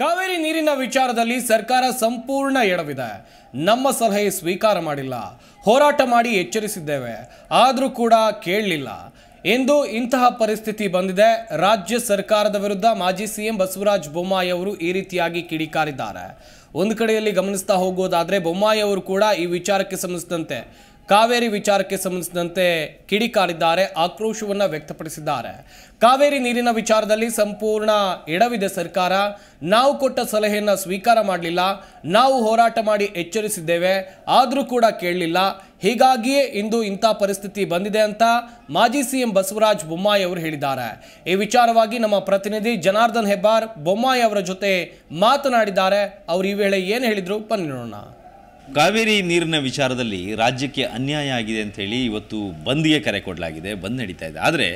ಕಾವೇರಿ ನೀರಿನ ವಿಚಾರದಲ್ಲಿ ಸರ್ಕಾರ ಸಂಪೂರ್ಣ ಎಡವಿದೆ ನಮ್ಮ ಸಲಹೆ ಸ್ವೀಕಾರ ಮಾಡಿಲ್ಲ ಹೋರಾಟ ಮಾಡಿ ಎಚ್ಚರಿಸಿದ್ದೇವೆ ಆದರೂ ಕೂಡ ಕೇಳಲಿಲ್ಲ ಎಂದು ಇಂತಹ ಪರಿಸ್ಥಿತಿ ಬಂದಿದೆ ರಾಜ್ಯ ಸರ್ಕಾರದ ವಿರುದ್ಧ ಮಾಜಿ ಸಿಎಂ ಬಸವರಾಜ ಬೊಮ್ಮಾಯಿ ಅವರು ಈ ರೀತಿಯಾಗಿ ಕಿಡಿಕಾರಿದ್ದಾರೆ ಒಂದು ಕಡೆಯಲ್ಲಿ ಗಮನಿಸ್ತಾ ಹೋಗೋದಾದರೆ ಬೊಮ್ಮಾಯಿ ಅವರು ಕೂಡ ಈ ವಿಚಾರಕ್ಕೆ ಸಂಬಂಧಿಸಿದಂತೆ ಕಾವೇರಿ ವಿಚಾರಕ್ಕೆ ಸಂಬಂಧಿಸಿದಂತೆ ಕಿಡಿಕಾರಿದ್ದಾರೆ ಆಕ್ರೋಶವನ್ನು ವ್ಯಕ್ತಪಡಿಸಿದ್ದಾರೆ ಕಾವೇರಿ ನೀರಿನ ವಿಚಾರದಲ್ಲಿ ಸಂಪೂರ್ಣ ಎಡವಿದೆ ಸರ್ಕಾರ ನಾವು ಕೊಟ್ಟ ಸಲಹೆಯನ್ನು ಸ್ವೀಕಾರ ಮಾಡಲಿಲ್ಲ ನಾವು ಹೋರಾಟ ಮಾಡಿ ಎಚ್ಚರಿಸಿದ್ದೇವೆ ಆದರೂ ಕೂಡ ಕೇಳಲಿಲ್ಲ ಹೀಗಾಗಿಯೇ ಇಂದು ಇಂಥ ಪರಿಸ್ಥಿತಿ ಬಂದಿದೆ ಅಂತ ಮಾಜಿ ಸಿಎಂ ಬಸವರಾಜ ಬೊಮ್ಮಾಯಿ ಅವರು ಹೇಳಿದ್ದಾರೆ ಈ ವಿಚಾರವಾಗಿ ನಮ್ಮ ಪ್ರತಿನಿಧಿ ಜನಾರ್ದನ್ ಹೆಬ್ಬಾರ್ ಬೊಮ್ಮಾಯಿ ಅವರ ಜೊತೆ ಮಾತನಾಡಿದ್ದಾರೆ ಅವರು ಈ ವೇಳೆ ಏನು ಹೇಳಿದರು ಬನ್ನಿ ನೋಡೋಣ ಕಾವೇರಿ ನೀರಿನ ವಿಚಾರದಲ್ಲಿ ರಾಜ್ಯಕ್ಕೆ ಅನ್ಯಾಯ ಆಗಿದೆ ಅಂಥೇಳಿ ಇವತ್ತು ಬಂದ್ಗೆ ಕರೆ ಕೊಡಲಾಗಿದೆ ಬಂದ್ ನಡೀತಾ ಇದೆ ಆದರೆ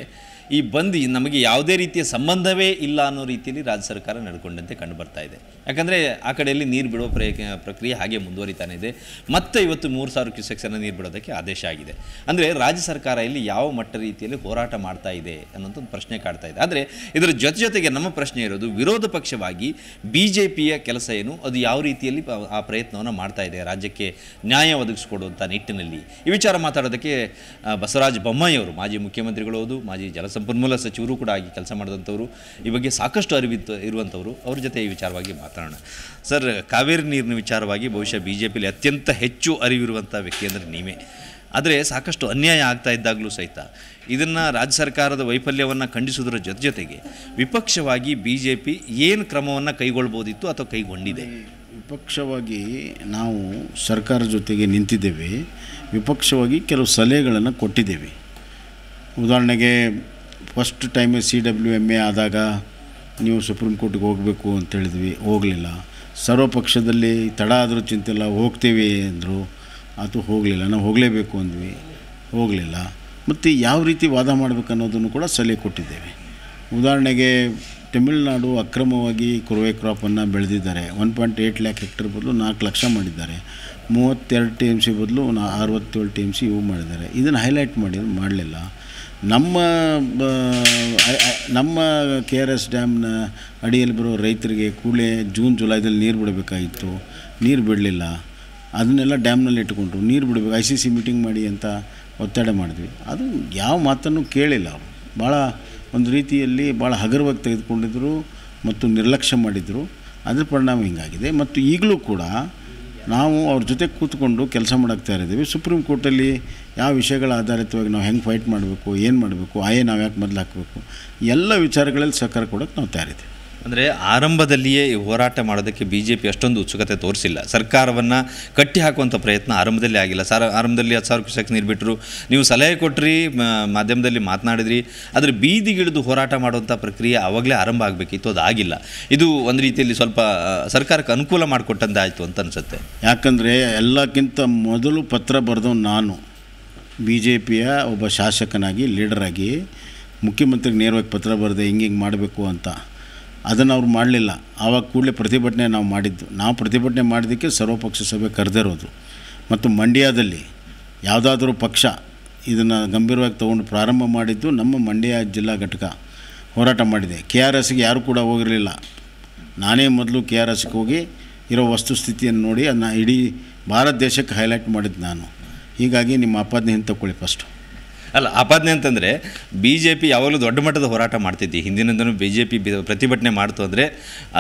ಈ ಬಂದ್ ನಮಗೆ ಯಾವುದೇ ರೀತಿಯ ಸಂಬಂಧವೇ ಇಲ್ಲ ಅನ್ನೋ ರೀತಿಯಲ್ಲಿ ರಾಜ್ಯ ಸರ್ಕಾರ ನಡ್ಕೊಂಡಂತೆ ಕಂಡುಬರ್ತಾ ಇದೆ ಯಾಕಂದರೆ ಆ ಕಡೆಯಲ್ಲಿ ನೀರು ಬಿಡುವ ಪ್ರಕ್ರಿಯೆ ಹಾಗೆ ಮುಂದುವರಿತಾನೆ ಇದೆ ಮತ್ತೆ ಇವತ್ತು ಮೂರು ಸಾವಿರ ಕ್ಯೂಸೆಕ್ಸನ್ನು ನೀರು ಬಿಡೋದಕ್ಕೆ ಆದೇಶ ಆಗಿದೆ ಅಂದರೆ ರಾಜ್ಯ ಸರ್ಕಾರ ಇಲ್ಲಿ ಯಾವ ಮಟ್ಟ ರೀತಿಯಲ್ಲಿ ಹೋರಾಟ ಮಾಡ್ತಾ ಇದೆ ಒಂದು ಪ್ರಶ್ನೆ ಕಾಡ್ತಾ ಇದೆ ಆದರೆ ಇದರ ಜೊತೆ ಜೊತೆಗೆ ನಮ್ಮ ಪ್ರಶ್ನೆ ಇರೋದು ವಿರೋಧ ಪಕ್ಷವಾಗಿ ಬಿ ಜೆ ಪಿಯ ಕೆಲಸ ಏನು ಅದು ಯಾವ ರೀತಿಯಲ್ಲಿ ಆ ಪ್ರಯತ್ನವನ್ನು ಮಾಡ್ತಾ ಇದೆ ರಾಜ್ಯಕ್ಕೆ ನ್ಯಾಯ ಒದಗಿಸಿಕೊಡುವಂಥ ನಿಟ್ಟಿನಲ್ಲಿ ಈ ವಿಚಾರ ಮಾತಾಡೋದಕ್ಕೆ ಬಸವರಾಜ ಬೊಮ್ಮಾಯಿಯವರು ಮಾಜಿ ಮುಖ್ಯಮಂತ್ರಿಗಳು ಹೌದು ಮಾಜಿ ಜಲಸಂಪ ಸಂಪನ್ಮೂಲ ಸಚಿವರು ಕೂಡ ಆಗಿ ಕೆಲಸ ಮಾಡಿದಂಥವ್ರು ಈ ಬಗ್ಗೆ ಸಾಕಷ್ಟು ಅರಿವಿತ್ತು ಇರುವಂಥವ್ರು ಅವ್ರ ಜೊತೆ ಈ ವಿಚಾರವಾಗಿ ಮಾತಾಡೋಣ ಸರ್ ಕಾವೇರಿ ನೀರಿನ ವಿಚಾರವಾಗಿ ಬಹುಶಃ ಬಿ ಜೆ ಪಿಲಿ ಅತ್ಯಂತ ಹೆಚ್ಚು ಅರಿವಿರುವಂಥ ವ್ಯಕ್ತಿ ಅಂದರೆ ನೀವೇ ಆದರೆ ಸಾಕಷ್ಟು ಅನ್ಯಾಯ ಆಗ್ತಾ ಇದ್ದಾಗಲೂ ಸಹಿತ ಇದನ್ನು ರಾಜ್ಯ ಸರ್ಕಾರದ ವೈಫಲ್ಯವನ್ನು ಖಂಡಿಸುವುದರ ಜೊತೆ ಜೊತೆಗೆ ವಿಪಕ್ಷವಾಗಿ ಬಿ ಜೆ ಪಿ ಏನು ಕ್ರಮವನ್ನು ಕೈಗೊಳ್ಬೋದಿತ್ತು ಅಥವಾ ಕೈಗೊಂಡಿದೆ ವಿಪಕ್ಷವಾಗಿ ನಾವು ಸರ್ಕಾರ ಜೊತೆಗೆ ನಿಂತಿದ್ದೇವೆ ವಿಪಕ್ಷವಾಗಿ ಕೆಲವು ಸಲಹೆಗಳನ್ನು ಕೊಟ್ಟಿದ್ದೇವೆ ಉದಾಹರಣೆಗೆ first time C W M A ಆದಾಗ ನೀವು ಸುಪ್ರೀಂ ಕೋರ್ಟಿಗೆ ಹೋಗಬೇಕು ಅಂತ ಹೇಳಿದ್ವಿ ಹೋಗಲಿಲ್ಲ ಸರ್ವಪಕ್ಷದಲ್ಲಿ ತಡ ಆದರೂ ಚಿಂತೆ ಇಲ್ಲ ಹೋಗ್ತೀವಿ ಅಂದರು ಅದು ಹೋಗಲಿಲ್ಲ ನಾವು ಹೋಗಲೇಬೇಕು ಅಂದ್ವಿ ಹೋಗಲಿಲ್ಲ ಮತ್ತು ಯಾವ ರೀತಿ ವಾದ ಮಾಡಬೇಕು ಅನ್ನೋದನ್ನು ಕೂಡ ಸಲಹೆ ಕೊಟ್ಟಿದ್ದೇವೆ ಉದಾಹರಣೆಗೆ ತಮಿಳುನಾಡು ಅಕ್ರಮವಾಗಿ ಕುರುವೆ ಕ್ರಾಪನ್ನು ಬೆಳೆದಿದ್ದಾರೆ one point eight lakh hectare ಬದಲು ನಾಲ್ಕು ಲಕ್ಷ ಮಾಡಿದ್ದಾರೆ ಮೂವತ್ತೆರಡು ಟಿ ಎಮ್ ಸಿ ಬದಲು ನಾ ಅರವತ್ತೇಳು ಟಿ ಎಮ್ ಸಿ ಇವು ಮಾಡಿದ್ದಾರೆ ಇದನ್ನು ಹೈಲೈಟ್ ಮಾಡಿ ಮಾಡಲಿಲ್ಲ ನಮ್ಮ ನಮ್ಮ ಕೆ ಆರ್ ಎಸ್ ಡ್ಯಾಮ್ನ ಅಡಿಯಲ್ಲಿ ಬರೋ ರೈತರಿಗೆ ಕೂಳೆ ಜೂನ್ ಜುಲೈದಲ್ಲಿ ನೀರು ಬಿಡಬೇಕಾಗಿತ್ತು ನೀರು ಬಿಡಲಿಲ್ಲ ಅದನ್ನೆಲ್ಲ ಡ್ಯಾಮ್ನಲ್ಲಿ ಇಟ್ಟುಕೊಂಡ್ರು ನೀರು ಬಿಡಬೇಕು ಐ ಸಿ ಸಿ ಮೀಟಿಂಗ್ ಮಾಡಿ ಅಂತ ಒತ್ತಡ ಮಾಡಿದ್ವಿ ಅದು ಯಾವ ಮಾತನ್ನು ಕೇಳಿಲ್ಲ ಅವರು ಭಾಳ ಒಂದು ರೀತಿಯಲ್ಲಿ ಭಾಳ ಹಗರವಾಗಿ ತೆಗೆದುಕೊಂಡಿದ್ದರು ಮತ್ತು ನಿರ್ಲಕ್ಷ್ಯ ಮಾಡಿದರು ಅದರ ಪರಿಣಾಮ ಹಿಂಗಾಗಿದೆ ಮತ್ತು ಈಗಲೂ ಕೂಡ ನಾವು ಅವ್ರ ಜೊತೆ ಕೂತ್ಕೊಂಡು ಕೆಲಸ ಮಾಡೋಕ್ತಾ ಇದ್ದೀವಿ ಸುಪ್ರೀಂ ಕೋರ್ಟಲ್ಲಿ ಯಾವ ವಿಷಯಗಳ ಆಧಾರಿತವಾಗಿ ನಾವು ಹೆಂಗೆ ಫೈಟ್ ಮಾಡಬೇಕು ಏನು ಮಾಡಬೇಕು ಆಯೇ ನಾವು ಯಾಕೆ ಮೊದಲು ಹಾಕಬೇಕು ಎಲ್ಲ ವಿಚಾರಗಳಲ್ಲಿ ಸಹಕಾರ ಕೊಡೋಕ್ಕೆ ನಾವು ತಯಾರಿದ್ದೀವಿ ಅಂದರೆ ಆರಂಭದಲ್ಲಿಯೇ ಹೋರಾಟ ಮಾಡೋದಕ್ಕೆ ಬಿ ಜೆ ಪಿ ಅಷ್ಟೊಂದು ಉತ್ಸುಕತೆ ತೋರಿಸಿಲ್ಲ ಸರ್ಕಾರವನ್ನು ಕಟ್ಟಿ ಹಾಕುವಂಥ ಪ್ರಯತ್ನ ಆರಂಭದಲ್ಲಿ ಆಗಿಲ್ಲ ಸರ್ ಆರಂಭದಲ್ಲಿ ಹತ್ತು ಸಾವಿರ ಕೃಷಿಗೆ ನೀರು ಬಿಟ್ಟರು ನೀವು ಸಲಹೆ ಕೊಟ್ಟ್ರಿ ಮಾಧ್ಯಮದಲ್ಲಿ ಮಾತನಾಡಿದ್ರಿ ಆದರೆ ಬೀದಿಗಿಳಿದು ಹೋರಾಟ ಮಾಡುವಂಥ ಪ್ರಕ್ರಿಯೆ ಆವಾಗಲೇ ಆರಂಭ ಆಗಬೇಕಿತ್ತು ಅದು ಆಗಿಲ್ಲ ಇದು ಒಂದು ರೀತಿಯಲ್ಲಿ ಸ್ವಲ್ಪ ಸರ್ಕಾರಕ್ಕೆ ಅನುಕೂಲ ಆಯಿತು ಅಂತ ಅನಿಸುತ್ತೆ ಯಾಕಂದರೆ ಎಲ್ಲಕ್ಕಿಂತ ಮೊದಲು ಪತ್ರ ಬರೆದವ್ ನಾನು ಬಿ ಜೆ ಪಿಯ ಒಬ್ಬ ಶಾಸಕನಾಗಿ ಲೀಡರಾಗಿ ಮುಖ್ಯಮಂತ್ರಿಗೆ ನೇರವಾಗಿ ಪತ್ರ ಬರೆದೆ ಹಿಂಗೆ ಹಿಂಗೆ ಮಾಡಬೇಕು ಅಂತ ಅದನ್ನು ಅವ್ರು ಮಾಡಲಿಲ್ಲ ಆವಾಗ ಕೂಡಲೇ ಪ್ರತಿಭಟನೆ ನಾವು ಮಾಡಿದ್ದು ನಾವು ಪ್ರತಿಭಟನೆ ಮಾಡಿದ್ದಕ್ಕೆ ಸರ್ವಪಕ್ಷ ಸಭೆ ಕರೆದಿರೋದು ಮತ್ತು ಮಂಡ್ಯದಲ್ಲಿ ಯಾವುದಾದ್ರೂ ಪಕ್ಷ ಇದನ್ನು ಗಂಭೀರವಾಗಿ ತಗೊಂಡು ಪ್ರಾರಂಭ ಮಾಡಿದ್ದು ನಮ್ಮ ಮಂಡ್ಯ ಜಿಲ್ಲಾ ಘಟಕ ಹೋರಾಟ ಮಾಡಿದೆ ಕೆ ಆರ್ ಎಸ್ಗೆ ಯಾರೂ ಕೂಡ ಹೋಗಿರಲಿಲ್ಲ ನಾನೇ ಮೊದಲು ಕೆ ಆರ್ ಎಸ್ಗೆ ಹೋಗಿ ಇರೋ ವಸ್ತುಸ್ಥಿತಿಯನ್ನು ನೋಡಿ ಅದನ್ನ ಇಡೀ ಭಾರತ ದೇಶಕ್ಕೆ ಹೈಲೈಟ್ ಮಾಡಿದ್ದು ನಾನು ಹೀಗಾಗಿ ನಿಮ್ಮ ಅಪಾದನೆ ಹಿಂದೆ ಫಸ್ಟು ಅಲ್ಲ ಆಪಾದನೆ ಅಂತಂದರೆ ಬಿ ಜೆ ಪಿ ಯಾವಾಗಲೂ ದೊಡ್ಡ ಮಟ್ಟದ ಹೋರಾಟ ಮಾಡ್ತಿದ್ದಿ ಹಿಂದಿನಿಂದನೂ ಬಿ ಜೆ ಪಿ ಪ್ರತಿಭಟನೆ ಮಾಡ್ತು ಅಂದರೆ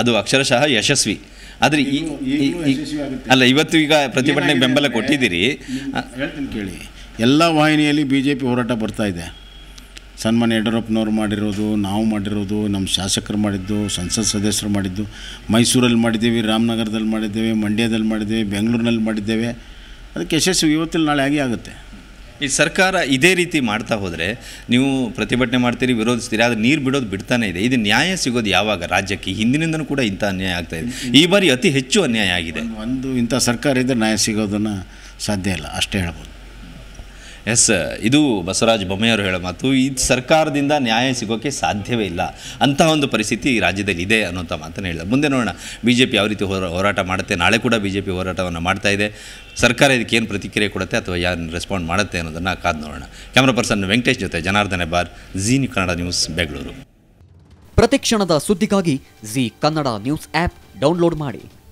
ಅದು ಅಕ್ಷರಶಃ ಯಶಸ್ವಿ ಆದರೆ ಈ ಅಲ್ಲ ಇವತ್ತು ಈಗ ಪ್ರತಿಭಟನೆಗೆ ಬೆಂಬಲ ಕೊಟ್ಟಿದ್ದೀರಿ ಹೇಳ್ತೀನಿ ಕೇಳಿ ಎಲ್ಲ ವಾಹಿನಿಯಲ್ಲಿ ಬಿ ಜೆ ಪಿ ಹೋರಾಟ ಬರ್ತಾ ಇದೆ ಸನ್ಮಾನ್ಯ ಯಡಿಯೂರಪ್ಪನವ್ರು ಮಾಡಿರೋದು ನಾವು ಮಾಡಿರೋದು ನಮ್ಮ ಶಾಸಕರು ಮಾಡಿದ್ದು ಸಂಸತ್ ಸದಸ್ಯರು ಮಾಡಿದ್ದು ಮೈಸೂರಲ್ಲಿ ಮಾಡಿದ್ದೀವಿ ರಾಮನಗರದಲ್ಲಿ ಮಾಡಿದ್ದೇವೆ ಮಂಡ್ಯದಲ್ಲಿ ಮಾಡಿದ್ದೇವೆ ಬೆಂಗಳೂರಿನಲ್ಲಿ ಮಾಡಿದ್ದೇವೆ ಅದಕ್ಕೆ ಯಶಸ್ವಿ ಇವತ್ತಲ್ಲಿ ನಾಳೆ ಆಗಿ ಆಗುತ್ತೆ ಈ ಸರ್ಕಾರ ಇದೇ ರೀತಿ ಮಾಡ್ತಾ ಹೋದರೆ ನೀವು ಪ್ರತಿಭಟನೆ ಮಾಡ್ತೀರಿ ವಿರೋಧಿಸ್ತೀರಿ ಆದರೆ ನೀರು ಬಿಡೋದು ಬಿಡ್ತಾನೆ ಇದೆ ಇದು ನ್ಯಾಯ ಸಿಗೋದು ಯಾವಾಗ ರಾಜ್ಯಕ್ಕೆ ಹಿಂದಿನಿಂದನೂ ಕೂಡ ಇಂಥ ಅನ್ಯಾಯ ಆಗ್ತಾ ಇದೆ ಈ ಬಾರಿ ಅತಿ ಹೆಚ್ಚು ಅನ್ಯಾಯ ಆಗಿದೆ ಒಂದು ಇಂಥ ಸರ್ಕಾರ ಇದ್ದರೆ ನ್ಯಾಯ ಸಿಗೋದನ್ನು ಸಾಧ್ಯ ಇಲ್ಲ ಅಷ್ಟೇ ಹೇಳ್ಬೋದು ಎಸ್ ಇದು ಬಸವರಾಜ ಬೊಮ್ಮೆಯವರು ಹೇಳೋ ಮಾತು ಇದು ಸರ್ಕಾರದಿಂದ ನ್ಯಾಯ ಸಿಗೋಕ್ಕೆ ಸಾಧ್ಯವೇ ಇಲ್ಲ ಅಂತಹ ಒಂದು ಪರಿಸ್ಥಿತಿ ರಾಜ್ಯದಲ್ಲಿ ಇದೆ ಅನ್ನೋಂಥ ಮಾತನ್ನು ಹೇಳಿದ ಮುಂದೆ ನೋಡೋಣ ಬಿ ಜೆ ಪಿ ಯಾವ ರೀತಿ ಹೋರಾಟ ಮಾಡುತ್ತೆ ನಾಳೆ ಕೂಡ ಬಿ ಜೆ ಪಿ ಹೋರಾಟವನ್ನು ಮಾಡ್ತಾ ಇದೆ ಸರ್ಕಾರ ಇದಕ್ಕೆ ಏನು ಪ್ರತಿಕ್ರಿಯೆ ಕೊಡುತ್ತೆ ಅಥವಾ ಯಾರು ರೆಸ್ಪಾಂಡ್ ಮಾಡುತ್ತೆ ಅನ್ನೋದನ್ನು ಕಾದು ನೋಡೋಣ ಕ್ಯಾಮ್ರಾ ಪರ್ಸನ್ ವೆಂಕಟೇಶ್ ಜೊತೆ ಜನಾರ್ದನ ಬಾರ್ ಝೀನ್ ಕನ್ನಡ ನ್ಯೂಸ್ ಬೆಂಗಳೂರು ಪ್ರತಿಕ್ಷಣದ ಸುದ್ದಿಗಾಗಿ Zee Kannada news app download ಮಾಡಿ